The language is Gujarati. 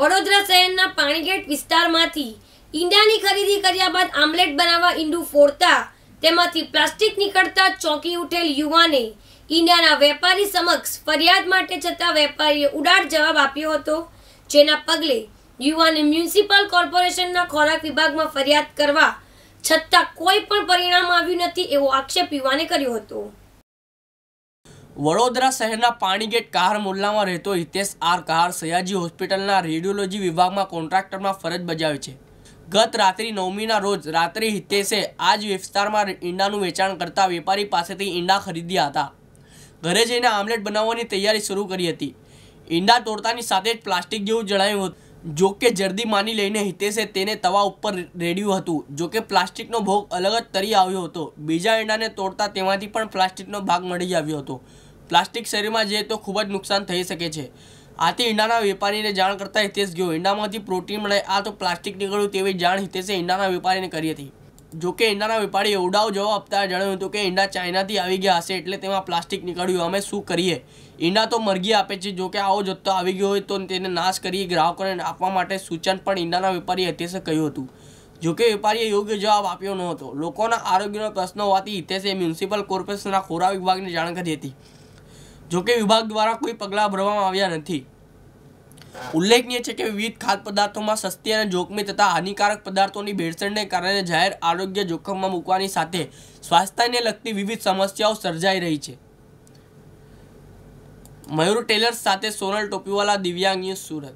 વડોદરા શહેરના પાણીગેટ વિસ્તારમાંથી ઈંડાની ખરીદી કર્યા બાદ આમલેટ બનાવવા ઈંડું ફોડતા તેમાંથી પ્લાસ્ટિક નીકળતા ચોંકી ઉઠેલ યુવાને ઈંડાના વેપારી સમક્ષ ફરિયાદ માટે જતા વેપારીએ ઉડાડ જવાબ આપ્યો હતો જેના પગલે યુવાને મ્યુનિસિપલ કોર્પોરેશનના ખોરાક વિભાગમાં ફરિયાદ કરવા છતાં કોઈ પણ પરિણામ આવ્યું નથી એવો આક્ષેપ યુવાને કર્યો હતો વડોદરા શહેરના પાણીગેટ કાર મુલ્લામાં રહેતો હિતેશ આર કાર સયાજી હોસ્પિટલના રેડિયોલોજી વિભાગમાં કોન્ટ્રાક્ટરમાં ફરજ બજાવી છે ગત રાત્રિ નવમીના રોજ રાત્રે હિતેશે આ જ વિસ્તારમાં ઈંડાનું વેચાણ કરતા વેપારી પાસેથી ઈંડા ખરીદ્યા હતા ઘરે જઈને આમલેટ બનાવવાની તૈયારી શરૂ કરી હતી ઈંડા તોડતાની સાથે જ પ્લાસ્ટિક જેવું જણાયું હતું જો કે જર્દી માની લઈને હિતેશે તેને તવા ઉપર રેડ્યું હતું જો કે પ્લાસ્ટિકનો ભોગ અલગ જ તરી આવ્યો હતો બીજા ઈંડાને તોડતા તેમાંથી પણ પ્લાસ્ટિકનો ભાગ મળી આવ્યો હતો પ્લાસ્ટિક શરીરમાં જઈએ તો ખૂબ જ નુકસાન થઈ શકે છે આથી ઈંડાના વેપારીને જાણ કરતાં હિતેશ ગયો ઈંડામાંથી પ્રોટીન મળે આ તો પ્લાસ્ટિક નીકળ્યું તેવી જાણ હિતેશે ઈંડાના વેપારીને કરી હતી જોકે ઈંડાના વેપારીએ ઉડાવ જવાબ આપતા જણાવ્યું હતું કે ઈંડા ચાઇનાથી આવી ગયા હશે એટલે તેમાં પ્લાસ્ટિક નીકળ્યું અમે શું કરીએ ઈંડા તો મરઘી આપે છે જોકે આવો જથ્થો આવી ગયો હોય તો તેને નાશ કરી ગ્રાહકોને આપવા માટે સૂચન પણ ઈંડાના વેપારી હિતેશે કહ્યું હતું જોકે વેપારીએ યોગ્ય જવાબ આપ્યો ન હતો લોકોના આરોગ્યનો પ્રશ્ન હોવાથી હિતેશે મ્યુનિસિપલ કોર્પોરેશનના ખોરાક વિભાગને જાણ કરી હતી જોકે વિભાગ દ્વારા કોઈ પગલાં ભરવામાં આવ્યા નથી ઉલ્લેખનીય છે કે વિવિધ ખાદ્ય પદાર્થોમાં સસ્તી અને જોખમી તથા હાનિકારક પદાર્થોની ભેળસેળને કારણે જાહેર આરોગ્ય જોખમમાં મૂકવાની સાથે સ્વાસ્થ્યને લગતી વિવિધ સમસ્યાઓ સર્જાઈ રહી છે મયુર ટેલર્સ સાથે સોનલ ટોપીવાલા દિવ્યાંગ સુરત